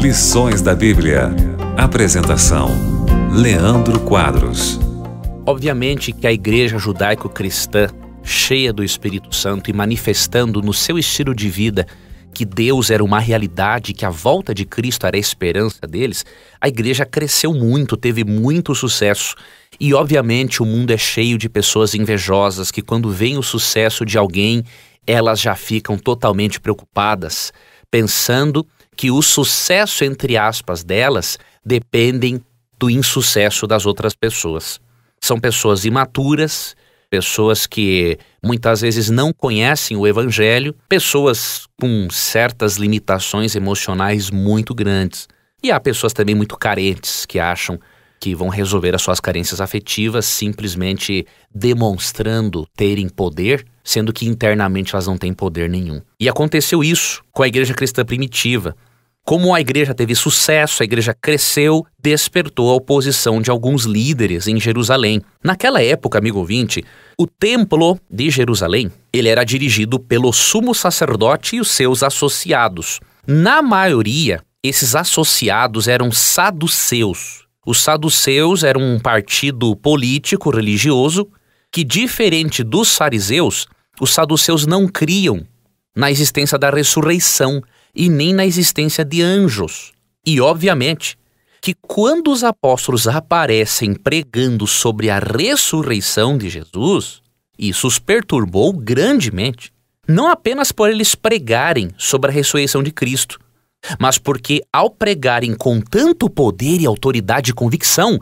Lições da Bíblia. Apresentação: Leandro Quadros. Obviamente que a igreja judaico-cristã, cheia do Espírito Santo e manifestando no seu estilo de vida que Deus era uma realidade, que a volta de Cristo era a esperança deles, a igreja cresceu muito, teve muito sucesso. E obviamente o mundo é cheio de pessoas invejosas que, quando veem o sucesso de alguém, elas já ficam totalmente preocupadas, pensando que o sucesso, entre aspas, delas dependem do insucesso das outras pessoas. São pessoas imaturas, pessoas que muitas vezes não conhecem o Evangelho, pessoas com certas limitações emocionais muito grandes. E há pessoas também muito carentes que acham que vão resolver as suas carências afetivas simplesmente demonstrando terem poder sendo que internamente elas não têm poder nenhum. E aconteceu isso com a igreja cristã primitiva. Como a igreja teve sucesso, a igreja cresceu, despertou a oposição de alguns líderes em Jerusalém. Naquela época, amigo ouvinte, o templo de Jerusalém, ele era dirigido pelo sumo sacerdote e os seus associados. Na maioria, esses associados eram saduceus. Os saduceus eram um partido político religioso que, diferente dos fariseus, os saduceus não criam na existência da ressurreição e nem na existência de anjos. E, obviamente, que quando os apóstolos aparecem pregando sobre a ressurreição de Jesus, isso os perturbou grandemente. Não apenas por eles pregarem sobre a ressurreição de Cristo, mas porque, ao pregarem com tanto poder e autoridade e convicção,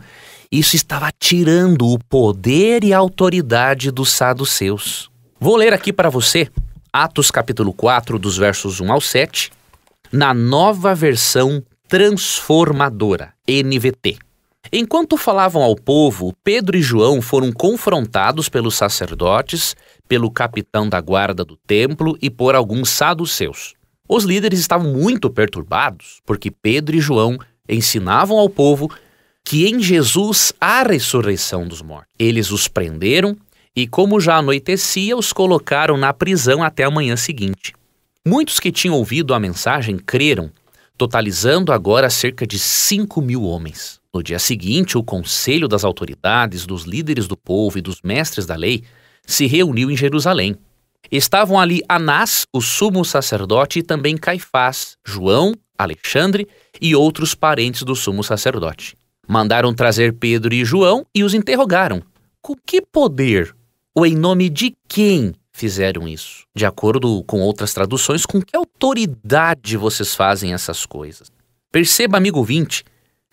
isso estava tirando o poder e a autoridade dos saduceus. Vou ler aqui para você Atos capítulo 4, dos versos 1 ao 7, na nova versão transformadora, NVT. Enquanto falavam ao povo, Pedro e João foram confrontados pelos sacerdotes, pelo capitão da guarda do templo e por alguns saduceus. Os líderes estavam muito perturbados porque Pedro e João ensinavam ao povo que em Jesus há ressurreição dos mortos. Eles os prenderam e, como já anoitecia, os colocaram na prisão até a manhã seguinte. Muitos que tinham ouvido a mensagem creram, totalizando agora cerca de 5 mil homens. No dia seguinte, o conselho das autoridades, dos líderes do povo e dos mestres da lei se reuniu em Jerusalém. Estavam ali Anás, o sumo sacerdote, e também Caifás, João, Alexandre e outros parentes do sumo sacerdote. Mandaram trazer Pedro e João e os interrogaram. Com que poder ou em nome de quem fizeram isso? De acordo com outras traduções, com que autoridade vocês fazem essas coisas? Perceba, amigo vinte,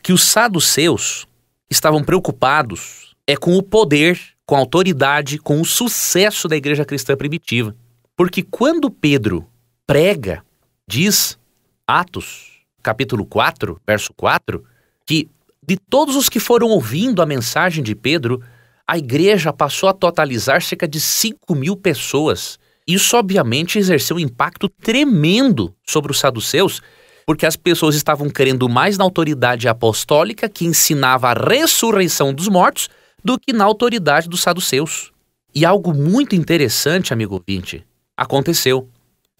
que os saduceus estavam preocupados é com o poder, com a autoridade, com o sucesso da igreja cristã primitiva. Porque quando Pedro prega, diz Atos, capítulo 4, verso 4, que de todos os que foram ouvindo a mensagem de Pedro, a igreja passou a totalizar cerca de 5 mil pessoas. Isso, obviamente, exerceu um impacto tremendo sobre os saduceus, porque as pessoas estavam crendo mais na autoridade apostólica que ensinava a ressurreição dos mortos do que na autoridade dos saduceus. E algo muito interessante, amigo ouvinte, aconteceu.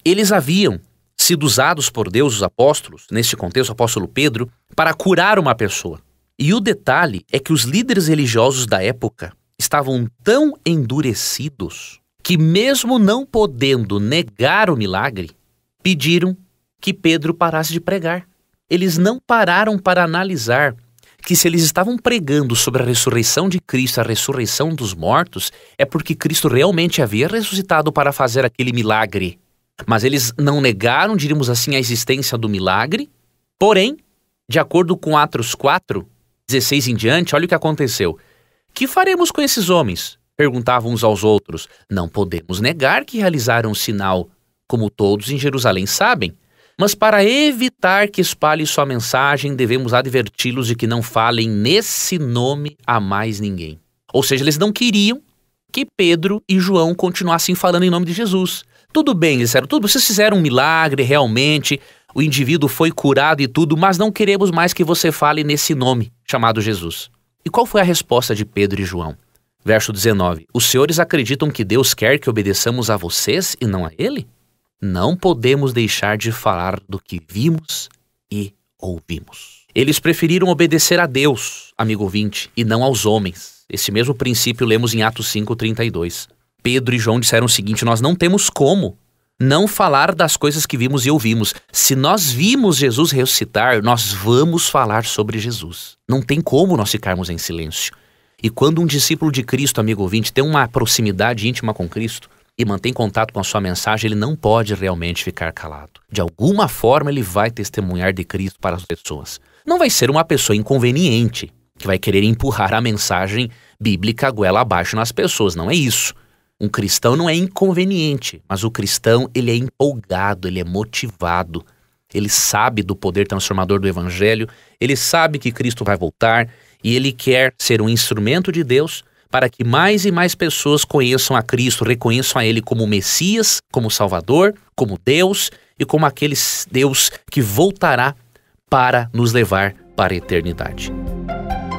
Eles haviam sido usados por Deus, os apóstolos, neste contexto, o apóstolo Pedro, para curar uma pessoa. E o detalhe é que os líderes religiosos da época estavam tão endurecidos que, mesmo não podendo negar o milagre, pediram que Pedro parasse de pregar. Eles não pararam para analisar que, se eles estavam pregando sobre a ressurreição de Cristo, a ressurreição dos mortos, é porque Cristo realmente havia ressuscitado para fazer aquele milagre. Mas eles não negaram, diríamos assim, a existência do milagre, porém, de acordo com Atos 4, 16 em diante, olha o que aconteceu. Que faremos com esses homens? Perguntavam uns aos outros. Não podemos negar que realizaram um sinal, como todos em Jerusalém sabem. Mas para evitar que espalhe sua mensagem, devemos adverti-los de que não falem nesse nome a mais ninguém. Ou seja, eles não queriam que Pedro e João continuassem falando em nome de Jesus. Tudo bem, eles disseram, tudo, vocês fizeram um milagre realmente, o indivíduo foi curado e tudo, mas não queremos mais que você fale nesse nome chamado Jesus. E qual foi a resposta de Pedro e João? Verso 19: Os senhores acreditam que Deus quer que obedeçamos a vocês e não a Ele? Não podemos deixar de falar do que vimos e ouvimos. Eles preferiram obedecer a Deus, amigo ouvinte, e não aos homens. Esse mesmo princípio lemos em Atos 5,32. Pedro e João disseram o seguinte: Nós não temos como não falar das coisas que vimos e ouvimos. Se nós vimos Jesus ressuscitar, nós vamos falar sobre Jesus. Não tem como nós ficarmos em silêncio. E quando um discípulo de Cristo, amigo ouvinte, tem uma proximidade íntima com Cristo e mantém contato com a sua mensagem, ele não pode realmente ficar calado. De alguma forma, ele vai testemunhar de Cristo para as pessoas. Não vai ser uma pessoa inconveniente que vai querer empurrar a mensagem bíblica goela abaixo nas pessoas, não é isso. Um cristão não é inconveniente, mas o cristão ele é empolgado, ele é motivado. Ele sabe do poder transformador do evangelho, ele sabe que Cristo vai voltar e ele quer ser um instrumento de Deus para que mais e mais pessoas conheçam a Cristo, reconheçam a ele como Messias, como Salvador, como Deus e como aquele Deus que voltará para nos levar para a eternidade.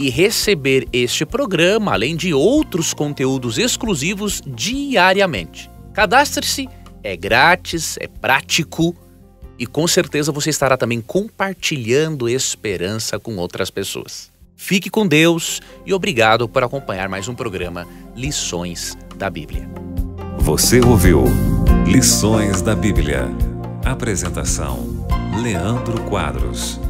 e receber este programa, além de outros conteúdos exclusivos diariamente. Cadastre-se, é grátis, é prático e com certeza você estará também compartilhando esperança com outras pessoas. Fique com Deus e obrigado por acompanhar mais um programa Lições da Bíblia. Você ouviu Lições da Bíblia. Apresentação: Leandro Quadros.